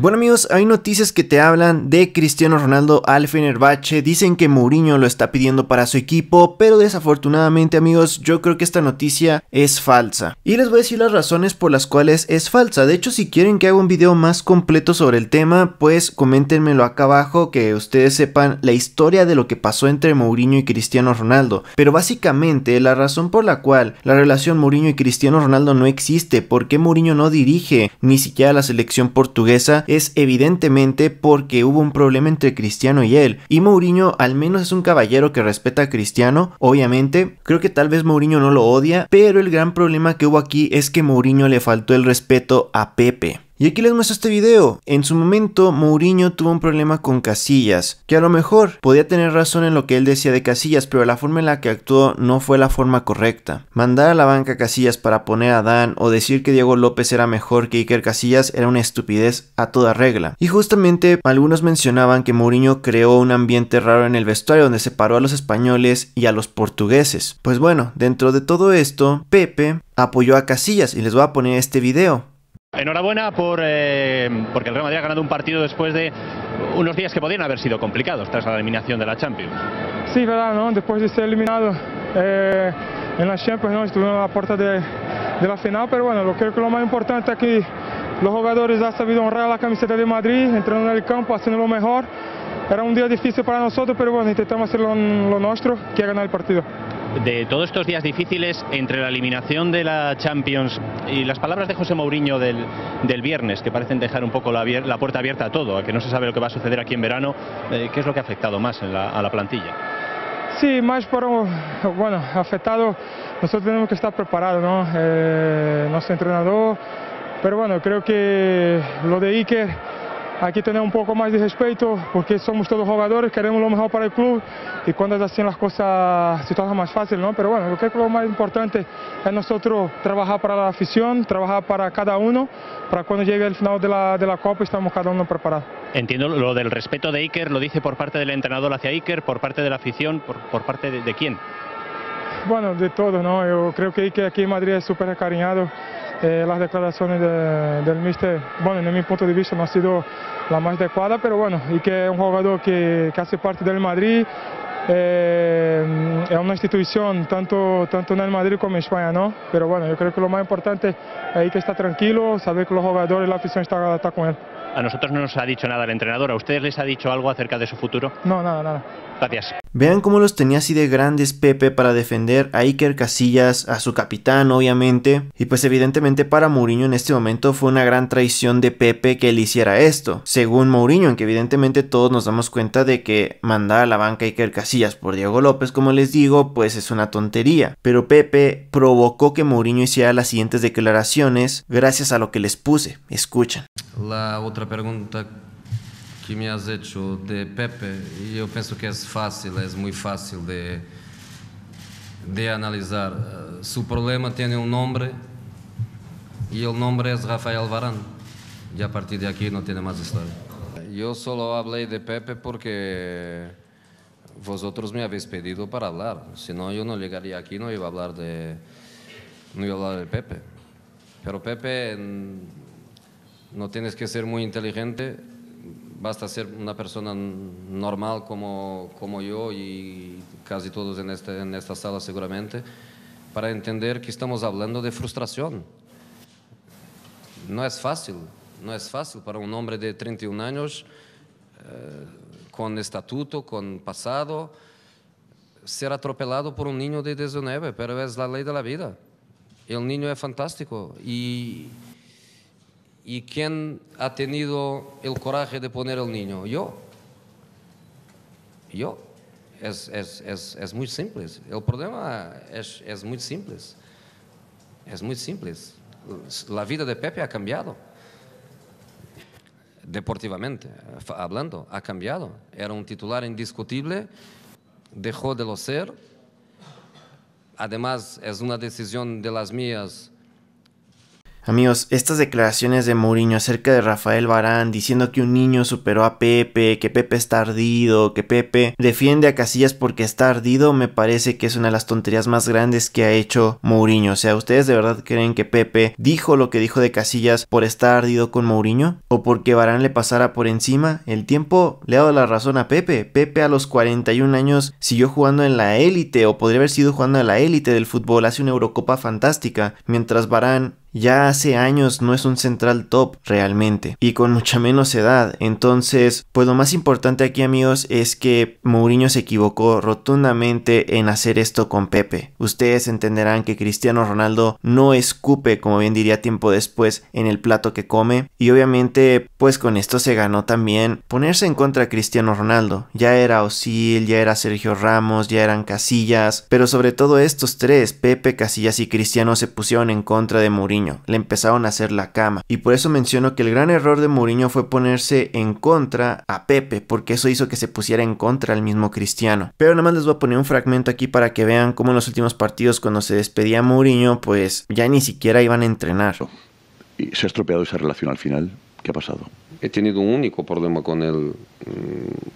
Bueno amigos, hay noticias que te hablan de Cristiano Ronaldo al Fenerbahce, dicen que Mourinho lo está pidiendo para su equipo, pero desafortunadamente amigos, yo creo que esta noticia es falsa. Y les voy a decir las razones por las cuales es falsa, de hecho si quieren que haga un video más completo sobre el tema, pues coméntenmelo acá abajo que ustedes sepan la historia de lo que pasó entre Mourinho y Cristiano Ronaldo. Pero básicamente la razón por la cual la relación Mourinho y Cristiano Ronaldo no existe, porque Mourinho no dirige ni siquiera la selección portuguesa, es evidentemente porque hubo un problema entre Cristiano y él. Y Mourinho al menos es un caballero que respeta a Cristiano, obviamente. Creo que tal vez Mourinho no lo odia, pero el gran problema que hubo aquí es que Mourinho le faltó el respeto a Pepe. Y aquí les muestro este video. En su momento, Mourinho tuvo un problema con Casillas, que a lo mejor podía tener razón en lo que él decía de Casillas, pero la forma en la que actuó no fue la forma correcta. Mandar a la banca Casillas para poner a Dan o decir que Diego López era mejor que Iker Casillas era una estupidez a toda regla. Y justamente algunos mencionaban que Mourinho creó un ambiente raro en el vestuario donde separó a los españoles y a los portugueses. Pues bueno, dentro de todo esto, Pepe apoyó a Casillas y les voy a poner este video. Enhorabuena por, eh, porque el Real Madrid ha ganado un partido después de unos días que podían haber sido complicados tras la eliminación de la Champions. Sí, verdad, después de ser eliminado eh, en la Champions ¿no? a la puerta de, la final, pero bueno, lo, creo que lo más importante es que los jugadores han sabido honrar la camiseta de Madrid, entrando en el campo, haciendo lo mejor. Era un día difícil para nosotros, pero bueno, intentamos hacer lo, lo nuestro, que es ganar el partido de todos estos días difíciles entre la eliminación de la Champions y las palabras de José Mourinho del, del viernes, que parecen dejar un poco la, puerta abierta a todo, a que no se sabe lo que va a suceder aquí en verano, eh, ¿qué es lo que ha afectado más a la plantilla? Sí, más por, bueno, afectado, nosotros tenemos que estar preparados, ¿no? Eh, nuestro entrenador, pero bueno, creo que lo de Iker hay que tener un poco más de respeto porque somos todos jugadores, queremos lo mejor para el club y cuando es así las cosas se toman más fácil, ¿no? Pero bueno, lo que es lo más importante es nosotros trabajar para la afición, trabajar para cada uno, para cuando llegue el final de la, de la Copa estamos cada uno preparados. Entiendo lo del respeto de Iker, lo dice por parte del entrenador hacia Iker, por parte de la afición, por, por parte de, quién. Bueno, de todo, ¿no? Yo creo que Iker aquí en Madrid es súper acariñado. Eh, las declaraciones del mister bueno, en mi punto de vista no ha sido la más adecuada, pero bueno, y que es un jugador que, hace parte del Madrid, eh, es una institución tanto, tanto en el Madrid como en España, ¿no? Pero bueno, yo creo que lo más importante es que está tranquilo, saber que los jugadores y la afición está, está con él. A nosotros no nos ha dicho nada el entrenador, ¿a ustedes les ha dicho algo acerca de su futuro? No, nada, nada. Vean cómo los tenía así de grandes Pepe para defender a Iker Casillas, a su capitán obviamente, y pues evidentemente para Mourinho en este momento fue una gran traición de Pepe que él hiciera esto, según Mourinho, en que evidentemente todos nos damos cuenta de que mandar a la banca Iker Casillas por Diego López, como les digo, pues es una tontería, pero Pepe provocó que Mourinho hiciera las siguientes declaraciones gracias a lo que les puse, escuchen. La otra pregunta que me has hecho de Pepe e eu penso que é fácil, é muito fácil de, de analisar. Eh, Se o problema tem um nome e o nome é Rafael Varane, e a partir de aqui não tem mais história. Eu só falei de Pepe porque vosotros me habéis pedido para falar, senão eu não chegaria aqui, não ia falar de não ia falar de Pepe. Pero Pepe hum, não tienes que ser muito inteligente basta ser una persona normal como, como yo y casi todos en, este, en esta sala seguramente, para entender que estamos hablando de frustración. No es fácil, no es fácil para un hombre de 31 años, eh, con estatuto, con pasado, ser atropelado por un niño de 19, pero es la ley de la vida. El niño es fantástico y ¿Y quién ha tenido el coraje de poner el niño? Yo. Yo. Es, es, es, es muy simple. El problema es, es muy simple. Es muy simple. La vida de Pepe ha cambiado. Deportivamente, hablando, ha cambiado. Era un titular indiscutible, dejó de lo ser. Además, es una decisión de las mías Amigos, estas declaraciones de Mourinho acerca de Rafael Barán diciendo que un niño superó a Pepe, que Pepe está ardido, que Pepe defiende a Casillas porque está ardido, me parece que es una de las tonterías más grandes que ha hecho Mourinho. O sea, ¿ustedes de verdad creen que Pepe dijo lo que dijo de Casillas por estar ardido con Mourinho? ¿O porque Barán le pasara por encima? El tiempo le ha dado la razón a Pepe. Pepe a los 41 años siguió jugando en la élite o podría haber sido jugando en la élite del fútbol, hace una Eurocopa fantástica, mientras Barán ya hace años no es un central top realmente y con mucha menos edad. Entonces, pues lo más importante aquí amigos es que Mourinho se equivocó rotundamente en hacer esto con Pepe. Ustedes entenderán que Cristiano Ronaldo no escupe, como bien diría tiempo después, en el plato que come y obviamente pues con esto se ganó también ponerse en contra de Cristiano Ronaldo. Ya era Osil, ya era Sergio Ramos, ya eran Casillas, pero sobre todo estos tres, Pepe, Casillas y Cristiano se pusieron en contra de Mourinho le empezaron a hacer la cama. Y por eso menciono que el gran error de Mourinho fue ponerse en contra a Pepe, porque eso hizo que se pusiera en contra al mismo Cristiano. Pero nada más les voy a poner un fragmento aquí para que vean cómo en los últimos partidos cuando se despedía Mourinho, pues ya ni siquiera iban a entrenar. ¿Y se ha estropeado esa relación al final? ¿Qué ha pasado? He tenido un único problema con él,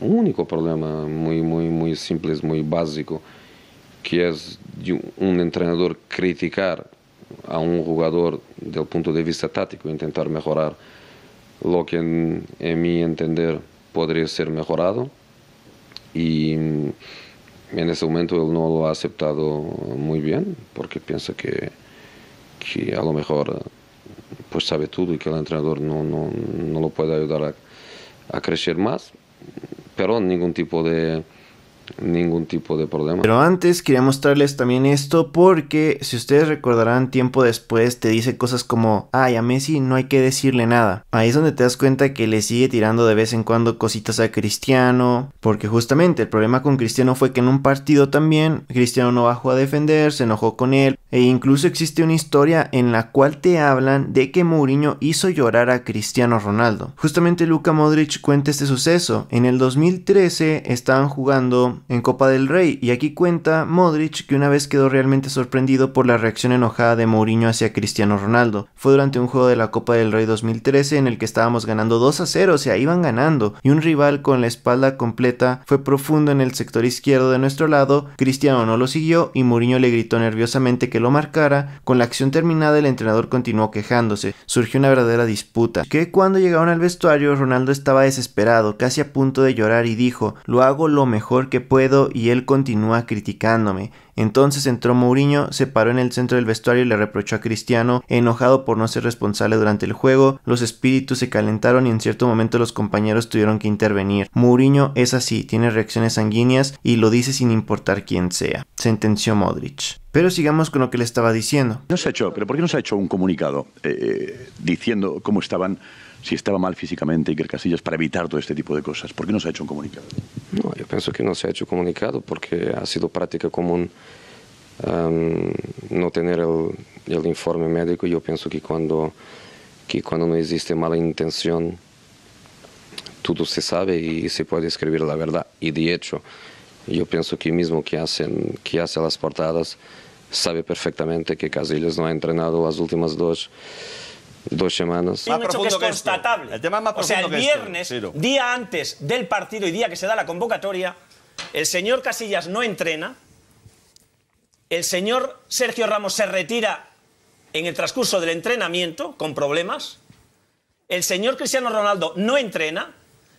mm, un único problema muy, muy, muy simple, muy básico, que es un entrenador criticar a un jugador del punto de vista táctico, intentar mejorar lo que en, mi entender podría ser mejorado y mm, en ese momento él no lo ha aceptado muy bien porque piensa que, que a lo mejor pues sabe todo y que el entrenador no, lo puede ayudar a crecer más, pero ningún tipo de ningún tipo de problema. Pero antes quería mostrarles también esto porque si ustedes recordarán tiempo después te dice cosas como, ay, a Messi no hay que decirle nada. Ahí es donde te das cuenta que le sigue tirando de vez en cuando cositas a Cristiano, porque justamente el problema con Cristiano fue que en un partido también Cristiano no bajó a defender, se enojó con él, e incluso existe una historia en la cual te hablan de que Mourinho hizo llorar a Cristiano Ronaldo. Justamente Luca Modric cuenta este suceso. En el 2013 estaban jugando en Copa del Rey y aquí cuenta Modric que una vez quedó realmente sorprendido por la reacción enojada de Mourinho hacia Cristiano Ronaldo. Fue durante un juego de la Copa del Rey 2013 en el que estábamos ganando 2 a 0, o sea, iban ganando y un rival con la espalda completa fue profundo en el sector izquierdo de nuestro lado. Cristiano no lo siguió y Mourinho le gritó nerviosamente que que lo marcara, con la acción terminada el entrenador continuó quejándose. Surgió una verdadera disputa, que cuando llegaron al vestuario Ronaldo estaba desesperado, casi a punto de llorar y dijo, lo hago lo mejor que puedo y él continúa criticándome. Entonces entró Mourinho, se paró en el centro del vestuario y le reprochó a Cristiano, enojado por no ser responsable durante el juego, los espíritus se calentaron y en cierto momento los compañeros tuvieron que intervenir. Mourinho es así, tiene reacciones sanguíneas y lo dice sin importar quién sea, sentenció Modric. Pero sigamos con lo que le estaba diciendo. No se ha hecho, pero ¿por qué no se ha hecho un comunicado eh, eh, diciendo cómo estaban si estaba mal físicamente Iker Casillas para evitar todo este tipo de cosas. ¿Por qué no se ha hecho un comunicado? No, yo pienso que no se ha hecho un comunicado porque ha sido práctica común um, no tener el, el, informe médico. Yo pienso que cuando, que cuando no existe mala intención, todo se sabe y se puede escribir la verdad. Y de hecho, yo pienso que mismo que, hacen, que hace las portadas, sabe perfectamente que Casillas no ha entrenado las últimas dos dos semanas. es constatable. el tema es o sea, el viernes, día antes del partido y día que se da la convocatoria, el señor Casillas no entrena, el señor Sergio Ramos se retira en el transcurso del entrenamiento con problemas, el señor Cristiano Ronaldo no entrena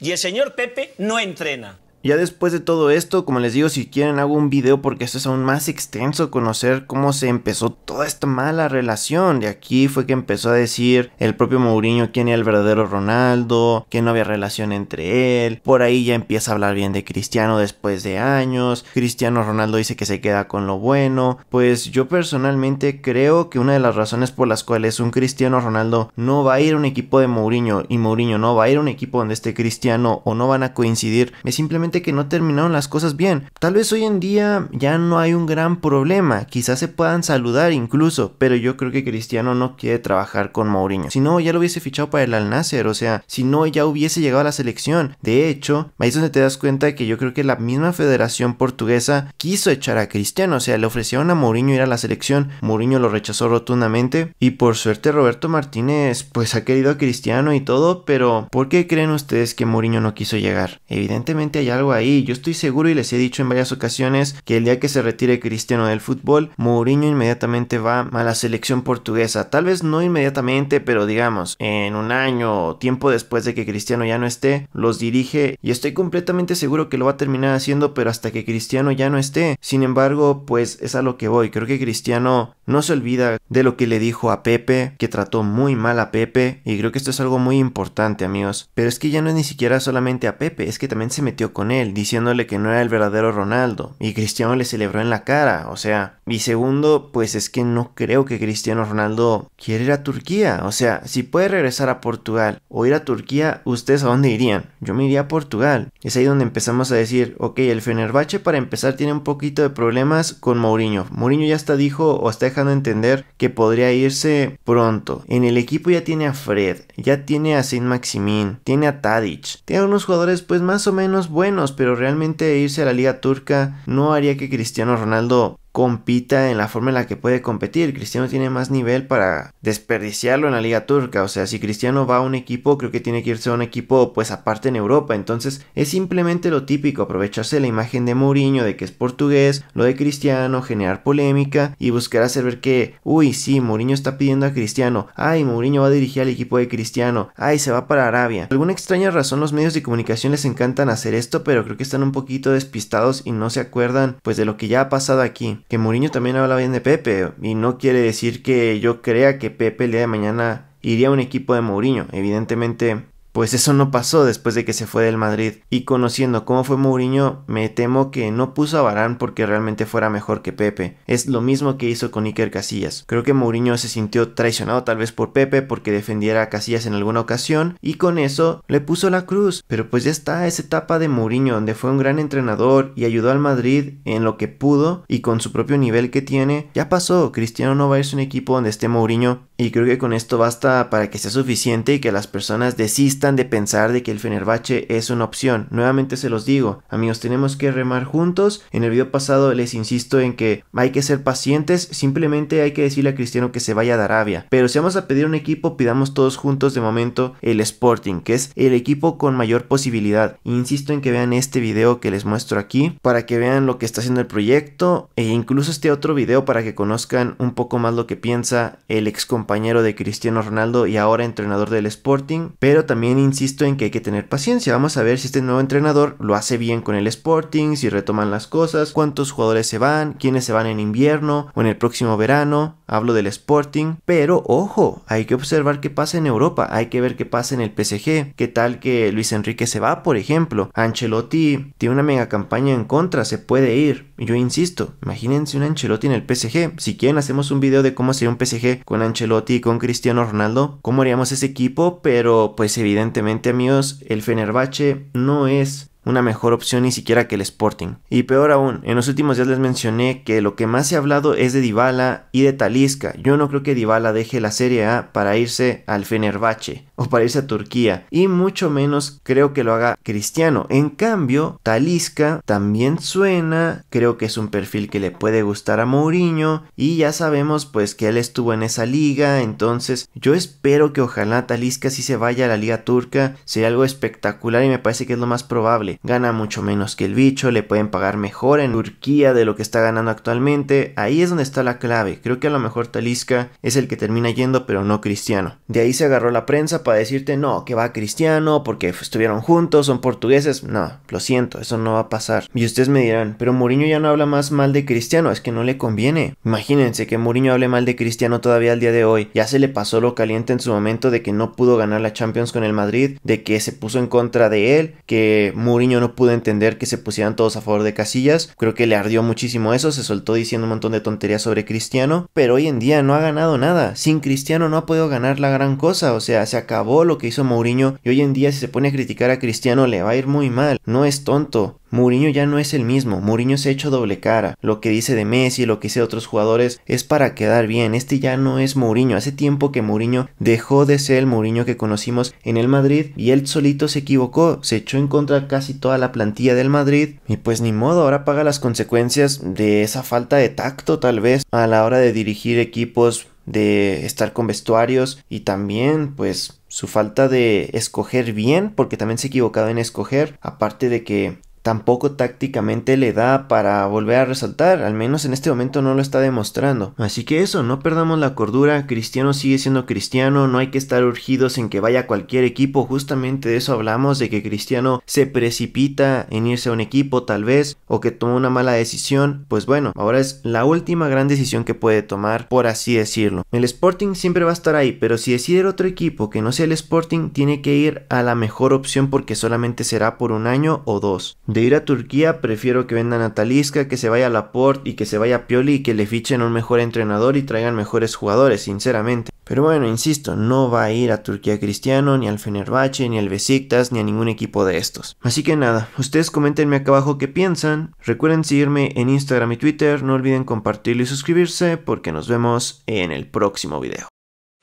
y el señor Pepe no entrena. Ya después de todo esto, como les digo, si quieren hago un video porque esto es aún más extenso, conocer cómo se empezó toda esta mala relación. De aquí fue que empezó a decir el propio Mourinho quién era el verdadero Ronaldo, que no había relación entre él. Por ahí ya empieza a hablar bien de Cristiano después de años. Cristiano Ronaldo dice que se queda con lo bueno. Pues yo personalmente creo que una de las razones por las cuales un Cristiano Ronaldo no va a ir a un equipo de Mourinho y Mourinho no va a ir a un equipo donde esté Cristiano o no van a coincidir, es simplemente que no terminaron las cosas bien. Tal vez hoy en día ya no hay un gran problema, quizás se puedan saludar incluso, pero yo creo que Cristiano no quiere trabajar con Mourinho. Si no, ya lo hubiese fichado para el Al o sea, si no, ya hubiese llegado a la selección. De hecho, ahí es donde te das cuenta de que yo creo que la misma federación portuguesa quiso echar a Cristiano, o sea, le ofrecieron a Mourinho ir a la selección, Mourinho lo rechazó rotundamente y por suerte Roberto Martínez pues ha querido a Cristiano y todo, pero ¿por qué creen ustedes que Mourinho no quiso llegar? Evidentemente hay algo algo ahí. Yo estoy seguro y les he dicho en varias ocasiones que el día que se retire Cristiano del fútbol, Mourinho inmediatamente va a la selección portuguesa. Tal vez no inmediatamente, pero digamos, en un año o tiempo después de que Cristiano ya no esté, los dirige y estoy completamente seguro que lo va a terminar haciendo, pero hasta que Cristiano ya no esté. Sin embargo, pues es a lo que voy. Creo que Cristiano no se olvida de lo que le dijo a Pepe, que trató muy mal a Pepe, y creo que esto es algo muy importante, amigos. Pero es que ya no es ni siquiera solamente a Pepe, es que también se metió con él, diciéndole que no era el verdadero Ronaldo, y Cristiano le celebró en la cara, o sea, y segundo, pues es que no creo que Cristiano Ronaldo quiera ir a Turquía, o sea, si puede regresar a Portugal o ir a Turquía, ¿ustedes a dónde irían? Yo me iría a Portugal, es ahí donde empezamos a decir, ok, el Fenerbahce para empezar tiene un poquito de problemas con Mourinho, Mourinho ya está dijo o está dejando entender que podría irse pronto, en el equipo ya tiene a Fred, ya tiene a Saint Maximin, tiene a Tadic, tiene unos jugadores pues más o menos buenos, pero realmente irse a la liga turca no haría que Cristiano Ronaldo compita en la forma en la que puede competir. Cristiano tiene más nivel para desperdiciarlo en la liga turca. O sea, si Cristiano va a un equipo, creo que tiene que irse a un equipo pues aparte en Europa. Entonces es simplemente lo típico, aprovecharse la imagen de Mourinho, de que es portugués, lo de Cristiano, generar polémica y buscar hacer ver que, uy, sí, Mourinho está pidiendo a Cristiano. Ay, Mourinho va a dirigir al equipo de Cristiano. Ay, se va para Arabia. Por alguna extraña razón los medios de comunicación les encantan hacer esto, pero creo que están un poquito despistados y no se acuerdan pues de lo que ya ha pasado aquí que Mourinho también habla bien de Pepe y no quiere decir que yo crea que Pepe el día de mañana iría a un equipo de Mourinho. Evidentemente pues eso no pasó después de que se fue del Madrid. Y conociendo cómo fue Mourinho, me temo que no puso a Barán porque realmente fuera mejor que Pepe. Es lo mismo que hizo con Iker Casillas. Creo que Mourinho se sintió traicionado tal vez por Pepe porque defendiera a Casillas en alguna ocasión y con eso le puso la cruz. Pero pues ya está esa etapa de Mourinho donde fue un gran entrenador y ayudó al Madrid en lo que pudo y con su propio nivel que tiene. Ya pasó, Cristiano no va a irse a un equipo donde esté Mourinho y creo que con esto basta para que sea suficiente y que las personas desistan de pensar de que el Fenerbahce es una opción. Nuevamente se los digo, amigos, tenemos que remar juntos. En el video pasado les insisto en que hay que ser pacientes, simplemente hay que decirle a Cristiano que se vaya a Arabia. Pero si vamos a pedir un equipo, pidamos todos juntos de momento el Sporting, que es el equipo con mayor posibilidad. Insisto en que vean este video que les muestro aquí para que vean lo que está haciendo el proyecto e incluso este otro video para que conozcan un poco más lo que piensa el ex compañero de Cristiano Ronaldo y ahora entrenador del Sporting, pero también insisto en que hay que tener paciencia. Vamos a ver si este nuevo entrenador lo hace bien con el Sporting, si retoman las cosas, cuántos jugadores se van, quiénes se van en invierno o en el próximo verano. Hablo del Sporting, pero ojo, hay que observar qué pasa en Europa, hay que ver qué pasa en el PSG, qué tal que Luis Enrique se va, por ejemplo. Ancelotti tiene una mega campaña en contra, se puede ir. Yo insisto, imagínense un Ancelotti en el PSG. Si quieren, hacemos un video de cómo sería un PSG con Ancelotti y con Cristiano Ronaldo, cómo haríamos ese equipo, pero pues evidentemente Evidentemente, amigos, el Fenerbahce no es una mejor opción ni siquiera que el Sporting. Y peor aún, en los últimos días les mencioné que lo que más se ha hablado es de Dybala y de Talisca. Yo no creo que Dybala deje la Serie A para irse al Fenerbahce o para irse a Turquía y mucho menos creo que lo haga Cristiano. En cambio, Talisca también suena, creo que es un perfil que le puede gustar a Mourinho y ya sabemos pues que él estuvo en esa liga, entonces yo espero que ojalá Talisca si sí se vaya a la liga turca, sería algo espectacular y me parece que es lo más probable. Gana mucho menos que el bicho, le pueden pagar mejor en Turquía de lo que está ganando actualmente. Ahí es donde está la clave. Creo que a lo mejor Talisca es el que termina yendo, pero no Cristiano. De ahí se agarró la prensa para decirte no, que va Cristiano, porque estuvieron juntos, son portugueses. No, lo siento, eso no va a pasar. Y ustedes me dirán, pero Mourinho ya no habla más mal de Cristiano, es que no le conviene. Imagínense que Mourinho hable mal de Cristiano todavía al día de hoy. Ya se le pasó lo caliente en su momento de que no pudo ganar la Champions con el Madrid, de que se puso en contra de él, que Mourinho Mourinho no pudo entender que se pusieran todos a favor de Casillas. Creo que le ardió muchísimo eso, se soltó diciendo un montón de tonterías sobre Cristiano, pero hoy en día no ha ganado nada. Sin Cristiano no ha podido ganar la gran cosa, o sea, se acabó lo que hizo Mourinho y hoy en día si se pone a criticar a Cristiano le va a ir muy mal. No es tonto, Mourinho ya no es el mismo, Mourinho se ha hecho doble cara, lo que dice de Messi, lo que dice de otros jugadores es para quedar bien, este ya no es Mourinho, hace tiempo que Mourinho dejó de ser el Mourinho que conocimos en el Madrid y él solito se equivocó, se echó en contra casi toda la plantilla del Madrid. Y pues ni modo, ahora paga las consecuencias de esa falta de tacto tal vez a la hora de dirigir equipos, de estar con vestuarios y también pues su falta de escoger bien, porque también se ha equivocado en escoger, aparte de que tampoco tácticamente le da para volver a resaltar, al menos en este momento no lo está demostrando. Así que eso, no perdamos la cordura, Cristiano sigue siendo Cristiano, no hay que estar urgidos en que vaya a cualquier equipo, justamente de eso hablamos, de que Cristiano se precipita en irse a un equipo tal vez, o que toma una mala decisión, pues bueno, ahora es la última gran decisión que puede tomar, por así decirlo. El Sporting siempre va a estar ahí, pero si decide otro equipo que no sea el Sporting, tiene que ir a la mejor opción porque solamente será por un año o dos. De ir a Turquía prefiero que vendan a Talisca, que se vaya a Laporte y que se vaya a Pioli y que le fichen un mejor entrenador y traigan mejores jugadores, sinceramente. Pero bueno, insisto, no va a ir a Turquía Cristiano, ni al Fenerbahce, ni al Besiktas, ni a ningún equipo de estos. Así que nada, ustedes comentenme acá abajo qué piensan. Recuerden seguirme en Instagram y Twitter, no olviden compartirlo y suscribirse porque nos vemos en el próximo video.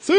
¡Sí!